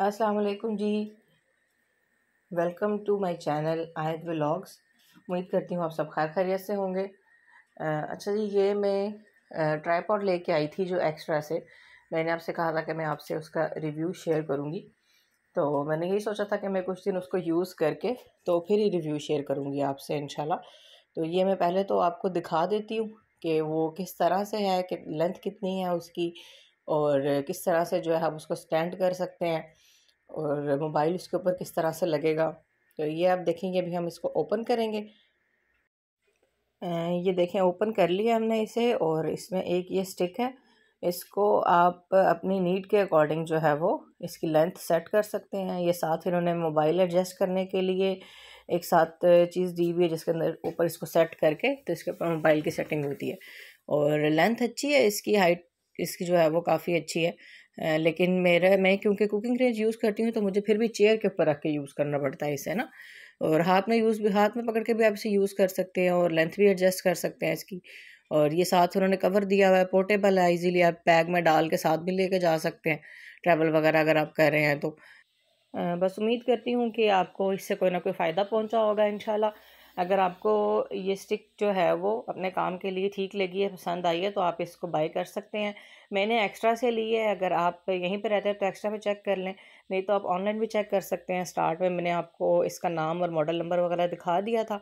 अस्सलाम वालेकुम जी welcome to my channel Ayat vlogs उम्मीद करती हूँ आप सब खैर खैरियत से होंगे अच्छा जी ये मैं ट्राईपॉड लेके आई थी जो एक्स्ट्रा से मैंने आपसे कहा था कि मैं आपसे उसका रिव्यू शेयर करूँगी तो मैंने यही सोचा था कि मैं कुछ दिन उसको यूज़ करके तो फिर ही रिव्यू शेयर करूँगी आपसे इन तो ये मैं पहले तो आपको दिखा देती हूँ कि वो किस तरह से है कि लेंथ कितनी है उसकी और किस तरह से जो है हम उसको स्टैंड कर सकते हैं और मोबाइल उसके ऊपर किस तरह से लगेगा तो ये आप देखेंगे अभी हम इसको ओपन करेंगे ये देखें ओपन कर लिया हमने इसे और इसमें एक ये स्टिक है इसको आप अपनी नीड के अकॉर्डिंग जो है वो इसकी लेंथ सेट कर सकते हैं ये साथ इन्होंने मोबाइल एडजस्ट करने के लिए एक साथ चीज़ दी हुई है जिसके अंदर ऊपर इसको सेट करके तो इसके ऊपर मोबाइल की सेटिंग होती है और लेंथ अच्छी है इसकी हाइट इसकी जो है वो काफ़ी अच्छी है लेकिन मेरा मैं क्योंकि कुकिंग रेंज यूज़ करती हूँ तो मुझे फिर भी चेयर के ऊपर रख के यूज़ करना पड़ता है इसे ना और हाथ में यूज़ भी हाथ में पकड़ के भी आप इसे यूज़ कर सकते हैं और लेंथ भी एडजस्ट कर सकते हैं इसकी और ये साथ उन्होंने कवर दिया हुआ है पोर्टेबल है ईजीली आप बैग में डाल के साथ भी लेके जा सकते हैं ट्रैवल वगैरह अगर आप कर रहे हैं तो बस उम्मीद करती हूँ कि आपको इससे कोई ना कोई फ़ायदा पहुँचा होगा इन अगर आपको ये स्टिक जो है वो अपने काम के लिए ठीक लगी है पसंद आई है तो आप इसको बाई कर सकते हैं मैंने एक्स्ट्रा से ली है अगर आप यहीं पर रहते हैं तो एक्स्ट्रा में चेक कर लें नहीं तो आप ऑनलाइन भी चेक कर सकते हैं स्टार्ट में मैंने आपको इसका नाम और मॉडल नंबर वगैरह दिखा दिया था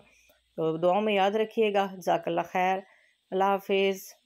तो दुआओं में याद रखिएगा जाकल्ला खैर अल्लाह हाफिज़